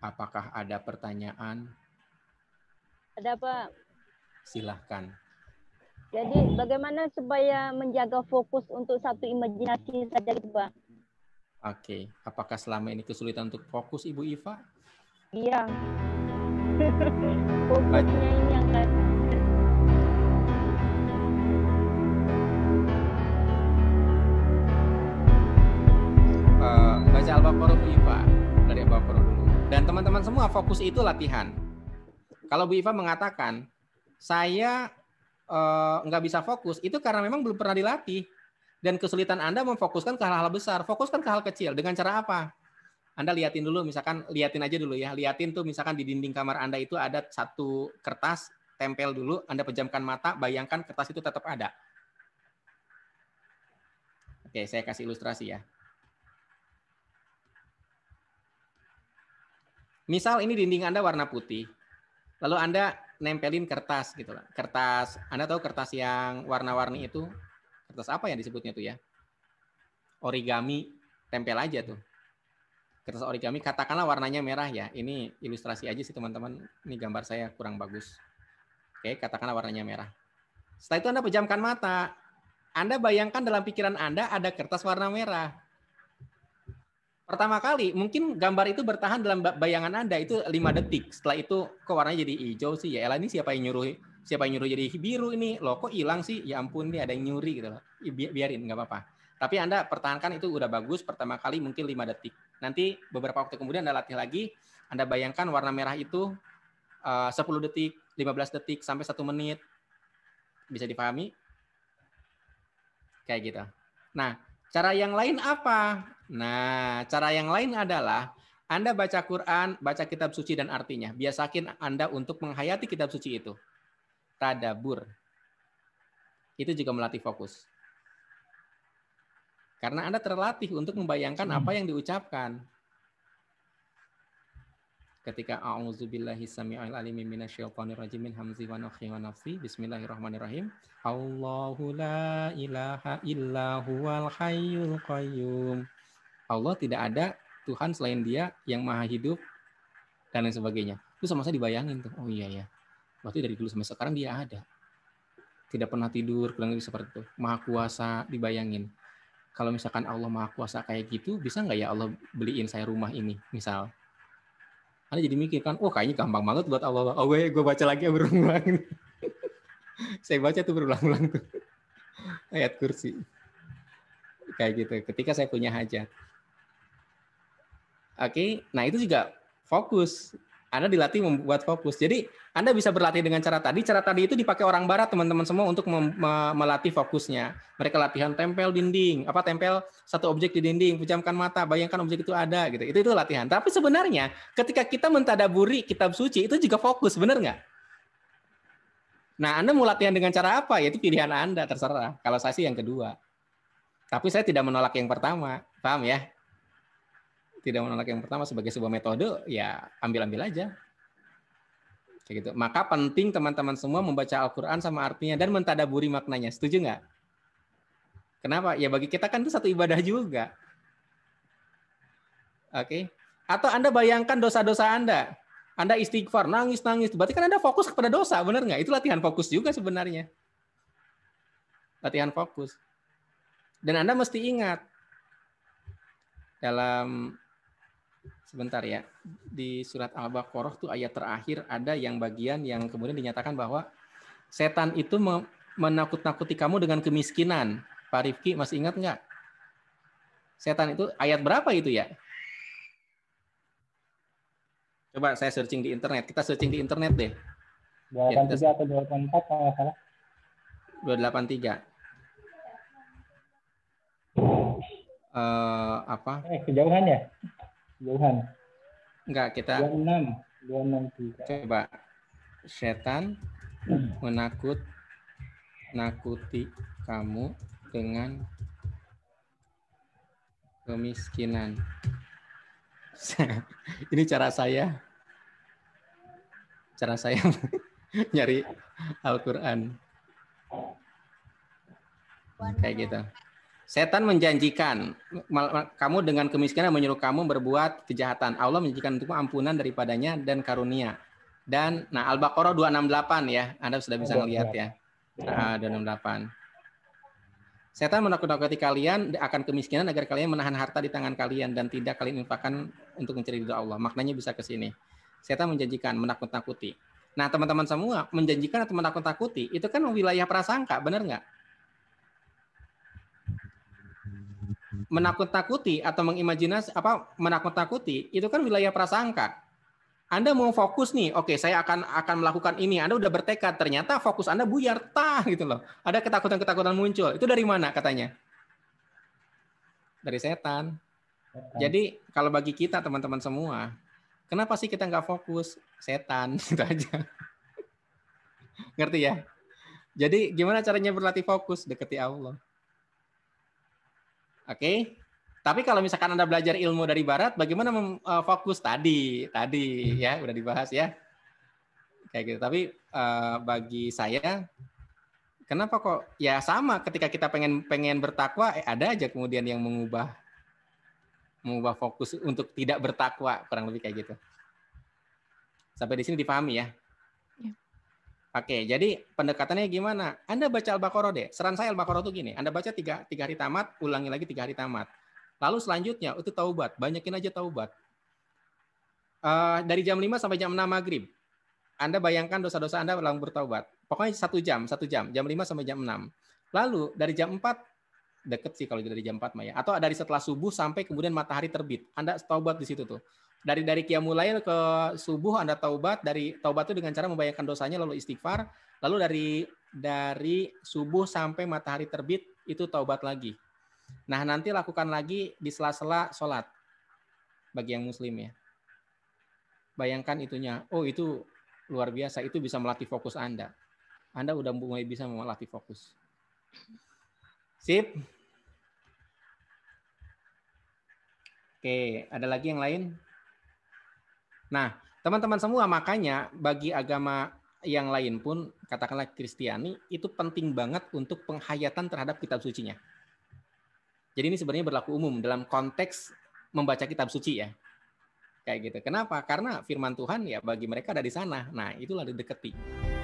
Apakah ada pertanyaan? Ada Pak. Silahkan. Jadi bagaimana supaya menjaga fokus untuk satu imajinasi saja gitu Pak? Oke, apakah selama ini kesulitan untuk fokus Ibu Iva? Iya. Fokusnya ini yang baca alba korupi, Iva. Dan teman-teman semua fokus itu latihan. Kalau Bu Iva mengatakan, saya nggak eh, nggak bisa fokus, itu karena memang belum pernah dilatih. Dan kesulitan Anda memfokuskan ke hal-hal besar. Fokuskan ke hal kecil. Dengan cara apa? Anda liatin dulu, misalkan liatin aja dulu ya. Liatin tuh misalkan di dinding kamar Anda itu ada satu kertas, tempel dulu, Anda pejamkan mata, bayangkan kertas itu tetap ada. Oke, saya kasih ilustrasi ya. Misal ini dinding Anda warna putih, lalu Anda nempelin kertas gitu lah. Kertas, Anda tahu kertas yang warna-warni itu, kertas apa ya disebutnya tuh ya? Origami, tempel aja tuh. Kertas origami, katakanlah warnanya merah ya. Ini ilustrasi aja sih teman-teman. Ini gambar saya kurang bagus. Oke, katakanlah warnanya merah. Setelah itu Anda pejamkan mata. Anda bayangkan dalam pikiran Anda ada kertas warna merah. Pertama kali mungkin gambar itu bertahan dalam bayangan Anda itu lima detik. Setelah itu kok warnanya jadi hijau sih? Ya elah ini siapa yang nyuruh siapa yang nyuruh jadi biru ini? Loh kok hilang sih? Ya ampun nih ada yang nyuri gitu loh. Biarin nggak apa-apa. Tapi Anda pertahankan itu udah bagus pertama kali mungkin lima detik. Nanti beberapa waktu kemudian Anda latih lagi, Anda bayangkan warna merah itu eh, uh, 10 detik, 15 detik, sampai satu menit. Bisa dipahami? Kayak gitu. Nah, cara yang lain apa? Nah, cara yang lain adalah Anda baca Quran, baca kitab suci dan artinya. Biasakin Anda untuk menghayati kitab suci itu. Tadabur. Itu juga melatih fokus. Karena Anda terlatih untuk membayangkan hmm. apa yang diucapkan. Ketika a'udzubillahi sami'il alimi minasyaitonirrajim min hamzi wa nafsi bismillahirrahmanirrahim. Allahu la ilaha illa huwal hayyul qayyum. Allah tidak ada Tuhan selain Dia yang maha hidup dan lain sebagainya. Itu sama saya dibayangin tuh. Oh iya ya. Berarti dari dulu sampai sekarang dia ada. Tidak pernah tidur, kurang lebih seperti itu. Maha kuasa dibayangin. Kalau misalkan Allah maha kuasa kayak gitu, bisa nggak ya Allah beliin saya rumah ini, misal? Anda jadi mikir kan, oh kayaknya gampang banget buat Allah. Oh gue, gue baca lagi berulang-ulang. saya baca tuh berulang-ulang tuh. Ayat kursi. Kayak gitu, ketika saya punya hajat. Oke, okay? nah itu juga fokus. Anda dilatih membuat fokus. Jadi Anda bisa berlatih dengan cara tadi. Cara tadi itu dipakai orang Barat teman-teman semua untuk melatih fokusnya. Mereka latihan tempel dinding, apa tempel satu objek di dinding, pejamkan mata, bayangkan objek itu ada, gitu. Itu itu latihan. Tapi sebenarnya ketika kita mentadaburi kitab suci itu juga fokus, benar nggak? Nah, Anda mau latihan dengan cara apa? Yaitu pilihan Anda, terserah. Kalau saya sih yang kedua. Tapi saya tidak menolak yang pertama. Paham ya? tidak menolak yang pertama sebagai sebuah metode, ya ambil-ambil aja. Kayak gitu. Maka penting teman-teman semua membaca Al-Quran sama artinya dan mentadaburi maknanya. Setuju nggak? Kenapa? Ya bagi kita kan itu satu ibadah juga. Oke. Okay? Atau Anda bayangkan dosa-dosa Anda. Anda istighfar, nangis-nangis. Berarti kan Anda fokus kepada dosa, benar nggak? Itu latihan fokus juga sebenarnya. Latihan fokus. Dan Anda mesti ingat, dalam sebentar ya. Di surat Al-Baqarah tuh ayat terakhir ada yang bagian yang kemudian dinyatakan bahwa setan itu menakut-nakuti kamu dengan kemiskinan. Pak Rifki masih ingat nggak? Setan itu ayat berapa itu ya? Coba saya searching di internet. Kita searching di internet deh. 283 ya, tiga atau 284 kalau nggak salah. 283. Uh, eh, apa? Eh, kejauhan ya? Johan. Enggak, kita 26, Coba. Setan hmm. menakut nakuti kamu dengan kemiskinan. Ini cara saya cara saya nyari Al-Qur'an. Kayak gitu. Setan menjanjikan kamu dengan kemiskinan menyuruh kamu berbuat kejahatan. Allah menjanjikan untukmu ampunan daripadanya dan karunia. Dan nah Al-Baqarah 268 ya, Anda sudah bisa melihat ya. Nah, 268. Setan menakut-nakuti kalian akan kemiskinan agar kalian menahan harta di tangan kalian dan tidak kalian infakkan untuk mencari ridho Allah. Maknanya bisa ke sini. Setan menjanjikan menakut-nakuti. Nah, teman-teman semua menjanjikan atau menakut-nakuti itu kan wilayah prasangka, benar nggak? menakut-takuti atau mengimajinasi apa menakut-takuti itu kan wilayah prasangka. Anda mau fokus nih, oke okay, saya akan akan melakukan ini. Anda udah bertekad, ternyata fokus Anda buyar, tah gitu loh. Ada ketakutan-ketakutan muncul. Itu dari mana katanya? Dari setan. setan. Jadi kalau bagi kita teman-teman semua, kenapa sih kita nggak fokus? Setan, gitu aja. Ngerti ya? Jadi gimana caranya berlatih fokus? Deketi Allah. Oke. Okay? Tapi kalau misalkan Anda belajar ilmu dari barat, bagaimana eh, fokus tadi? Tadi ya, udah dibahas ya. Kayak gitu. Tapi uh, bagi saya kenapa kok ya sama ketika kita pengen pengen bertakwa eh, ada aja kemudian yang mengubah mengubah fokus untuk tidak bertakwa kurang lebih kayak gitu. Sampai di sini dipahami ya. Oke, jadi pendekatannya gimana? Anda baca Al-Baqarah deh. Saran saya Al-Baqarah tuh gini, Anda baca tiga, tiga hari tamat, ulangi lagi tiga hari tamat. Lalu selanjutnya itu taubat, banyakin aja taubat. Uh, dari jam 5 sampai jam 6 maghrib, Anda bayangkan dosa-dosa Anda dalam bertaubat. Pokoknya satu jam, satu jam, jam 5 sampai jam 6. Lalu dari jam 4, deket sih kalau dari jam 4 Maya. Atau dari setelah subuh sampai kemudian matahari terbit. Anda taubat di situ tuh dari dari kiamulai ke subuh Anda taubat, dari taubat itu dengan cara membayangkan dosanya lalu istighfar, lalu dari dari subuh sampai matahari terbit itu taubat lagi. Nah, nanti lakukan lagi di sela-sela sholat bagi yang muslim ya. Bayangkan itunya, oh itu luar biasa, itu bisa melatih fokus Anda. Anda udah mulai bisa melatih fokus. Sip. Oke, ada lagi yang lain? Nah, teman-teman semua makanya bagi agama yang lain pun katakanlah Kristiani itu penting banget untuk penghayatan terhadap kitab sucinya. Jadi ini sebenarnya berlaku umum dalam konteks membaca kitab suci ya. Kayak gitu. Kenapa? Karena firman Tuhan ya bagi mereka ada di sana. Nah, itulah didekati.